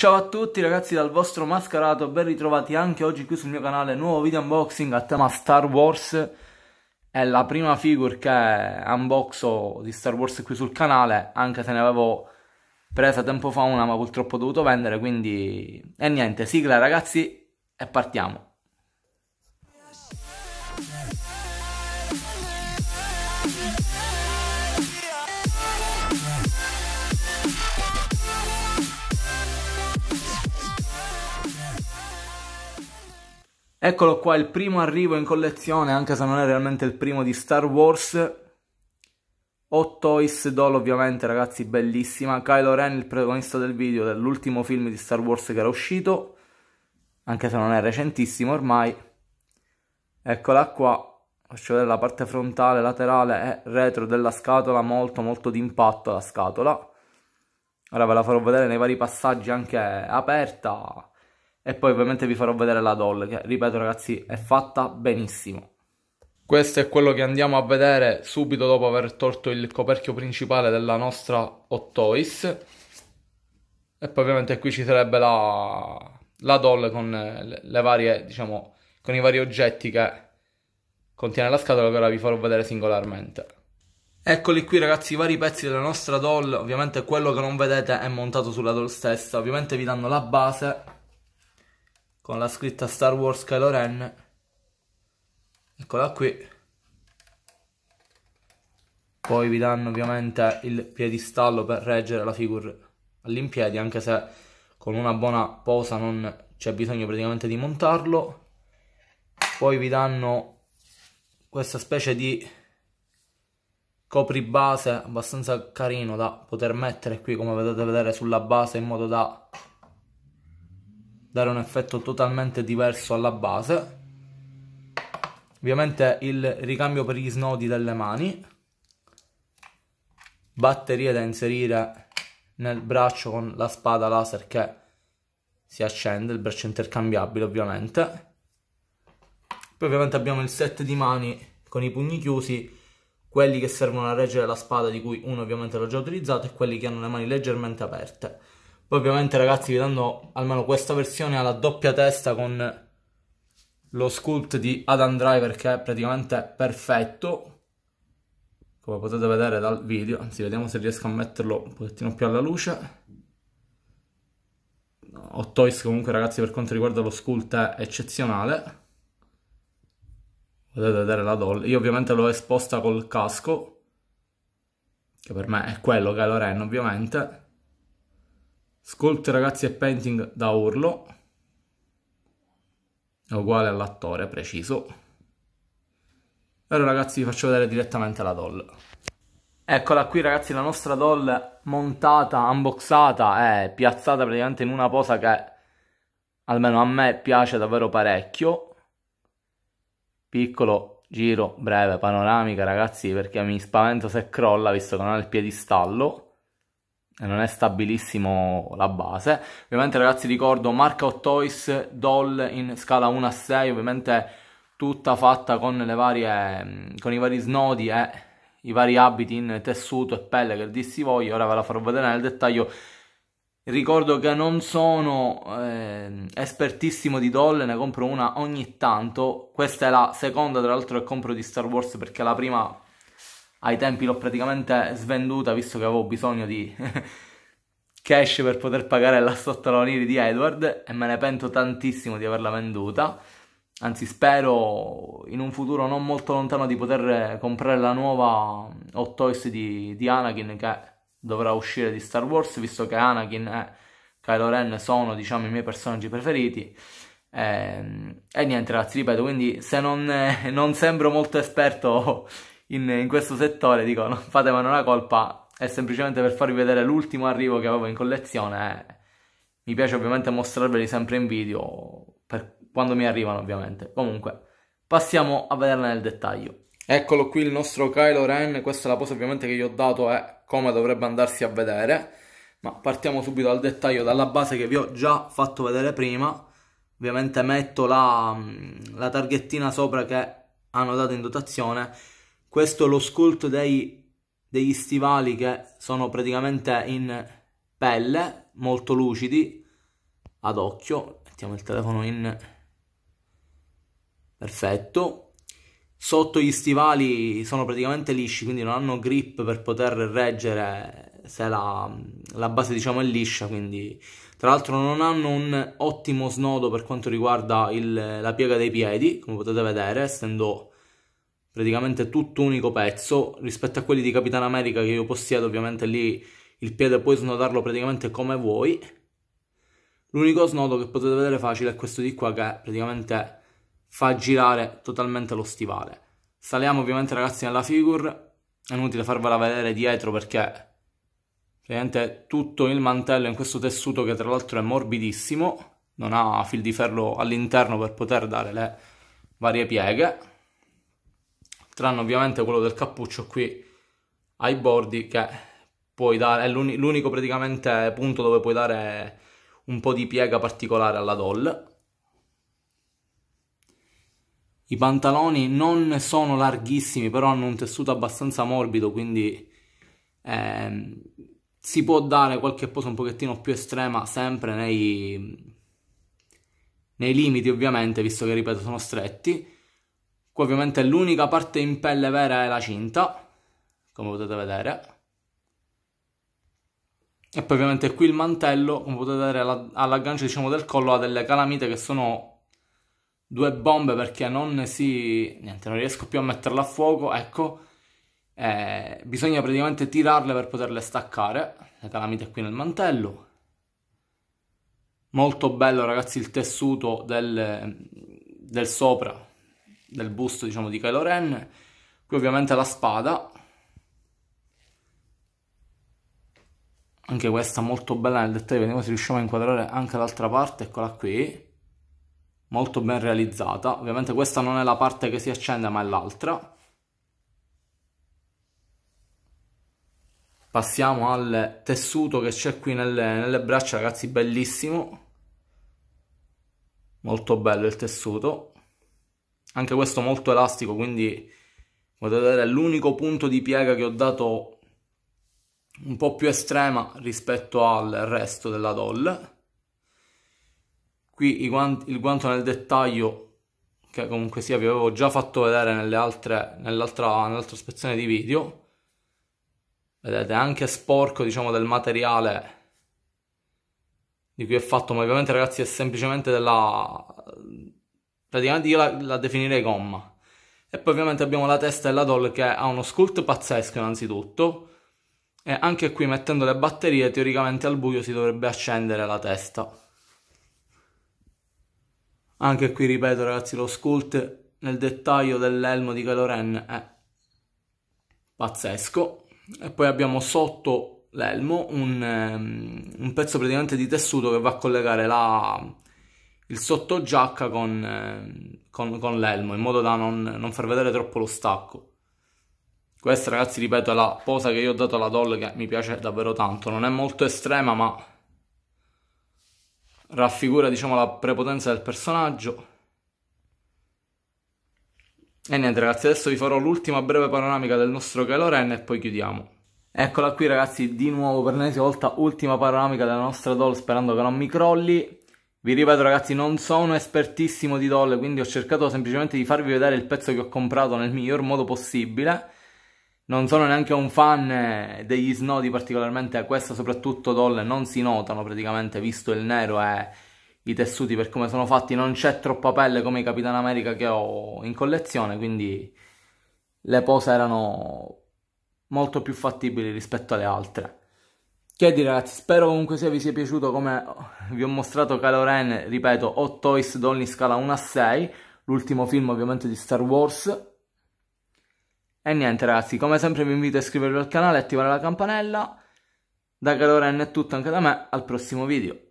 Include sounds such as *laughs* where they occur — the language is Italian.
Ciao a tutti ragazzi dal vostro Mascarato, ben ritrovati anche oggi qui sul mio canale, nuovo video unboxing a tema Star Wars È la prima figure che unboxo di Star Wars qui sul canale, anche se ne avevo presa tempo fa una ma purtroppo ho dovuto vendere Quindi, e niente, sigla ragazzi e partiamo Eccolo qua, il primo arrivo in collezione, anche se non è realmente il primo di Star Wars. Hot Toys Doll ovviamente ragazzi, bellissima. Kylo Ren, il protagonista del video dell'ultimo film di Star Wars che era uscito, anche se non è recentissimo ormai. Eccola qua, faccio vedere la parte frontale, laterale e retro della scatola, molto molto d'impatto la scatola. Ora ve la farò vedere nei vari passaggi anche aperta e poi ovviamente vi farò vedere la doll che ripeto ragazzi è fatta benissimo. Questo è quello che andiamo a vedere subito dopo aver tolto il coperchio principale della nostra Hot Toys. E poi ovviamente qui ci sarebbe la, la doll con, le varie, diciamo, con i vari oggetti che contiene la scatola che ora vi farò vedere singolarmente. Eccoli qui ragazzi i vari pezzi della nostra doll, ovviamente quello che non vedete è montato sulla doll stessa, ovviamente vi danno la base con la scritta Star Wars Kylo Ren eccola qui poi vi danno ovviamente il piedistallo per reggere la figura all'impiedi anche se con una buona posa non c'è bisogno praticamente di montarlo poi vi danno questa specie di copribase abbastanza carino da poter mettere qui come potete vedere sulla base in modo da dare un effetto totalmente diverso alla base ovviamente il ricambio per gli snodi delle mani batterie da inserire nel braccio con la spada laser che si accende, il braccio intercambiabile ovviamente poi ovviamente abbiamo il set di mani con i pugni chiusi quelli che servono a reggere la spada di cui uno ovviamente l'ho già utilizzato e quelli che hanno le mani leggermente aperte poi ovviamente ragazzi vi danno almeno questa versione alla doppia testa con lo sculpt di Adam Driver che è praticamente perfetto. Come potete vedere dal video, anzi vediamo se riesco a metterlo un pochettino più alla luce. Hot Toys comunque ragazzi per quanto riguarda lo sculpt è eccezionale. Potete vedere la doll. Io ovviamente l'ho esposta col casco, che per me è quello che è Loren ovviamente Sculpt ragazzi e painting da urlo è uguale all'attore preciso. Ora ragazzi vi faccio vedere direttamente la doll. Eccola qui ragazzi la nostra doll montata, unboxata e piazzata praticamente in una posa che almeno a me piace davvero parecchio. Piccolo giro breve panoramica ragazzi perché mi spavento se crolla visto che non ha il piedistallo non è stabilissimo la base. Ovviamente ragazzi ricordo marca Hot Toys Doll in scala 1 a 6, ovviamente tutta fatta con, varie, mm, con i vari snodi e i vari abiti in tessuto e pelle che dir si voglia, ora ve la farò vedere nel dettaglio. Ricordo che non sono eh, espertissimo di doll, ne compro una ogni tanto. Questa è la seconda, tra l'altro, che compro di Star Wars perché la prima ai tempi l'ho praticamente svenduta visto che avevo bisogno di *laughs* cash per poter pagare la sottolaniri di Edward e me ne pento tantissimo di averla venduta. Anzi, spero in un futuro non molto lontano di poter comprare la nuova Hot Toys di, di Anakin che dovrà uscire di Star Wars, visto che Anakin e Kylo Ren sono, diciamo, i miei personaggi preferiti. E, ehm, e niente, ragazzi, ripeto, quindi se non, *laughs* non sembro molto esperto in, in questo settore, dico, non fate mano una colpa, è semplicemente per farvi vedere l'ultimo arrivo che avevo in collezione. Eh. Mi piace ovviamente mostrarveli sempre in video, per quando mi arrivano ovviamente. Comunque, passiamo a vederla nel dettaglio. Eccolo qui il nostro Kylo Ren, questa è la posa ovviamente che gli ho dato, è eh, come dovrebbe andarsi a vedere. Ma partiamo subito al dettaglio, dalla base che vi ho già fatto vedere prima. Ovviamente metto la, mm, la targhettina sopra che hanno dato in dotazione questo lo sculpt dei, degli stivali che sono praticamente in pelle, molto lucidi, ad occhio, mettiamo il telefono in perfetto, sotto gli stivali sono praticamente lisci, quindi non hanno grip per poter reggere se la, la base diciamo è liscia, quindi tra l'altro non hanno un ottimo snodo per quanto riguarda il, la piega dei piedi, come potete vedere, essendo praticamente tutto unico pezzo rispetto a quelli di Capitan America che io possiedo ovviamente lì il piede puoi snodarlo praticamente come vuoi l'unico snodo che potete vedere facile è questo di qua che praticamente fa girare totalmente lo stivale saliamo ovviamente ragazzi nella figure è inutile farvela vedere dietro perché praticamente tutto il mantello in questo tessuto che tra l'altro è morbidissimo non ha fil di ferro all'interno per poter dare le varie pieghe tranne ovviamente quello del cappuccio qui ai bordi che puoi dare, è l'unico praticamente punto dove puoi dare un po' di piega particolare alla doll. I pantaloni non sono larghissimi, però hanno un tessuto abbastanza morbido, quindi eh, si può dare qualche posa un pochettino più estrema, sempre nei, nei limiti ovviamente, visto che ripeto sono stretti. Qua ovviamente l'unica parte in pelle vera è la cinta, come potete vedere. E poi ovviamente qui il mantello, come potete vedere all'aggancio diciamo, del collo ha delle calamite che sono due bombe perché non si... niente, non riesco più a metterla a fuoco, ecco. Eh, bisogna praticamente tirarle per poterle staccare, le calamite qui nel mantello. Molto bello ragazzi il tessuto del, del sopra, del busto diciamo di Kylo Ren qui ovviamente la spada anche questa molto bella nel dettaglio vediamo se riusciamo a inquadrare anche l'altra parte eccola qui molto ben realizzata ovviamente questa non è la parte che si accende ma è l'altra passiamo al tessuto che c'è qui nelle, nelle braccia ragazzi bellissimo molto bello il tessuto anche questo molto elastico quindi potete vedere l'unico punto di piega che ho dato un po' più estrema rispetto al resto della doll qui il guanto nel dettaglio che comunque sia vi avevo già fatto vedere nell'altra nell nell spezione di video vedete anche sporco diciamo del materiale di cui è fatto ma ovviamente ragazzi è semplicemente della praticamente io la, la definirei gomma. E poi ovviamente abbiamo la testa della doll che ha uno sculpt pazzesco innanzitutto, e anche qui mettendo le batterie teoricamente al buio si dovrebbe accendere la testa. Anche qui ripeto ragazzi lo sculpt nel dettaglio dell'elmo di Caloren è pazzesco. E poi abbiamo sotto l'elmo un, um, un pezzo praticamente di tessuto che va a collegare la, il sottogiacca con, eh, con, con l'elmo in modo da non, non, far vedere troppo lo stacco. Questa ragazzi ripeto è la posa che io ho dato alla doll che mi piace davvero tanto, non è molto estrema ma raffigura diciamo la prepotenza del personaggio. E niente ragazzi, adesso vi farò l'ultima breve panoramica del nostro Kylo e poi chiudiamo. Eccola qui ragazzi, di nuovo per l'ennesima volta ultima panoramica della nostra doll sperando che non mi crolli. Vi ripeto ragazzi, non sono espertissimo di doll, quindi ho cercato semplicemente di farvi vedere il pezzo che ho comprato nel miglior modo possibile. Non sono neanche un fan eh, degli snodi particolarmente, questa soprattutto doll non si notano praticamente visto il nero e i tessuti per come sono fatti, non c'è troppa pelle come i Capitan America che ho in collezione, quindi le pose erano molto più fattibili rispetto alle altre. Che dire ragazzi, spero comunque sia vi sia piaciuto come vi ho mostrato Caloren, ripeto, o Toys Donny scala 1 a 6, l'ultimo film ovviamente di Star Wars. E niente ragazzi, come sempre vi invito a iscrivervi al canale, e attivare la campanella. Da Caloren è tutto anche da me, al prossimo video.